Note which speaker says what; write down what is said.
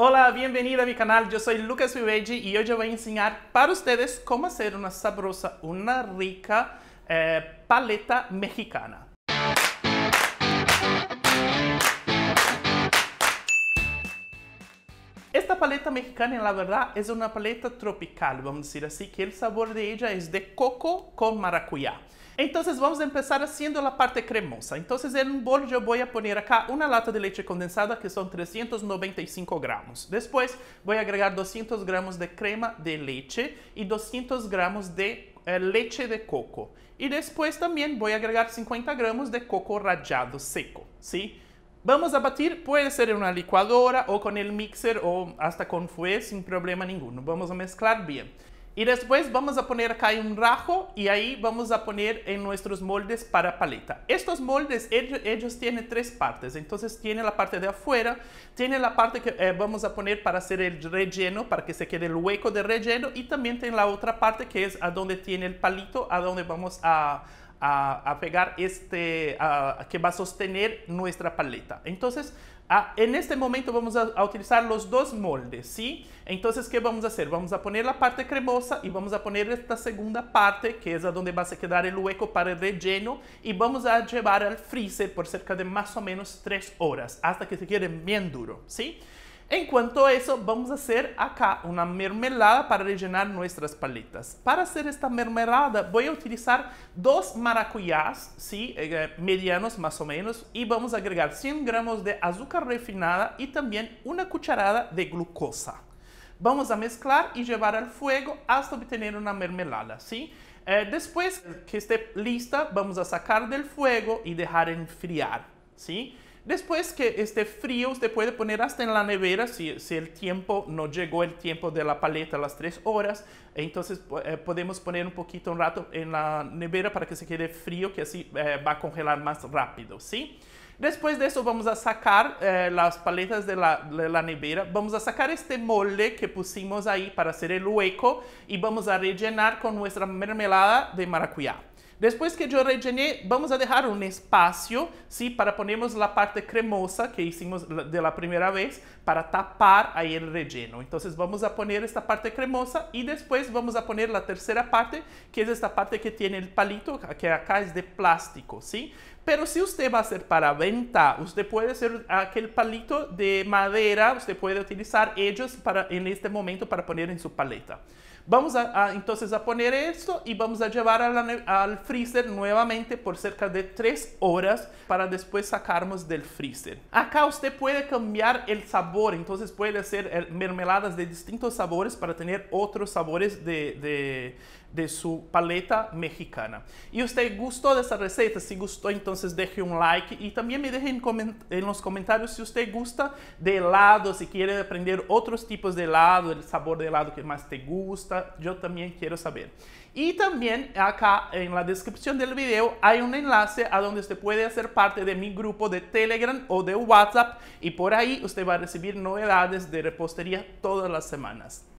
Speaker 1: Hola, bienvenido a mi canal. Yo soy Lucas Vivegi y hoy yo voy a enseñar para ustedes cómo hacer una sabrosa, una rica eh, paleta mexicana. paleta mexicana, na verdade, é uma paleta tropical, vamos dizer assim. que o sabor de ella é de coco com maracuyá. Então, vamos começar fazendo haciendo parte cremosa. Então, en um bol eu vou colocar uma lata de leite condensada que são 395 gramas. Después vou agregar 200 gramas de crema de leite e 200 gramas de eh, de coco. E depois também vou agregar 50 gramas de coco rallado seco, ¿sí? Vamos a batir, puede ser en una licuadora o con el mixer o hasta con fue sin problema ninguno. Vamos a mezclar bien. Y después vamos a poner acá un rajo y ahí vamos a poner en nuestros moldes para paleta. Estos moldes, ellos, tienen tres partes. Entonces tiene la parte de afuera, tiene la parte que eh, vamos a poner para hacer el relleno, para que se quede el hueco de relleno. Y también tiene la otra parte que es a donde tiene el palito, a donde vamos a, a, pegar este, que va a sostener nuestra paleta. Entonces, en este momento vamos a, utilizar los dos moldes, ¿sí? Entonces, ¿qué vamos a hacer? Vamos a poner la parte cremosa y vamos a poner esta segunda parte, que es a donde va a quedar el hueco para el relleno, y vamos a llevar al freezer por cerca de más o menos tres horas, hasta que se quede bien duro, ¿sí? sí Enquanto isso, vamos fazer aqui uma mermelada para rellenar nossas paletas. Para fazer esta mermelada vou utilizar dois maracuyás, ¿sí? Eh, medianos mais ou menos, e vamos agregar 100 gramas de azúcar refinada e também uma cucharada de glucosa. Vamos a mezclar e llevar ao fogo até obter uma mermelada, ¿sí? Eh, después que estiver lista, vamos a sacar del fogo e deixar enfriar, ¿sí? Después que esté frío, usted puede poner hasta en la nevera si, el tiempo no llegó, el tiempo de la paleta, las tres horas. Entonces eh, podemos poner un poquito, un rato en la nevera para que se quede frío, que así eh, va a congelar más rápido, ¿sí? Después de eso vamos a sacar eh, las paletas de la, de la nevera. Vamos a sacar este molde que pusimos ahí para hacer el hueco y vamos a rellenar con nuestra mermelada de maracuyá. Después que eu rellené, vamos a um espaço, espacio, Para ponermos a parte cremosa que fizemos de primeira vez para tapar o el relleno. Então, vamos a poner esta parte cremosa e depois vamos a poner a terceira parte, que é esta parte que tem o palito, que acá é de plástico, sim. Pero si usted va a hacer para venta, usted puede hacer aquel palito de madera, usted puede utilizar ellos para, en este momento para poner en su paleta. Vamos a, entonces a poner esto y vamos a llevar al freezer nuevamente por cerca de 3 horas para después sacarnos del freezer. Acá usted puede cambiar el sabor, entonces puede hacer eh, mermeladas de distintos sabores para tener otros sabores de, de su paleta mexicana. Y usted gustó de esta receta, si gustó entonces deje un like y también me deje en, en, los comentarios si usted gusta de helado, si quiere aprender otros tipos de helado, el sabor de helado que más te gusta, yo también quiero saber. Y también acá en la descripción del video hay un enlace a donde usted puede hacer parte de mi grupo de Telegram o de WhatsApp y por ahí usted va a recibir novedades de repostería todas las semanas.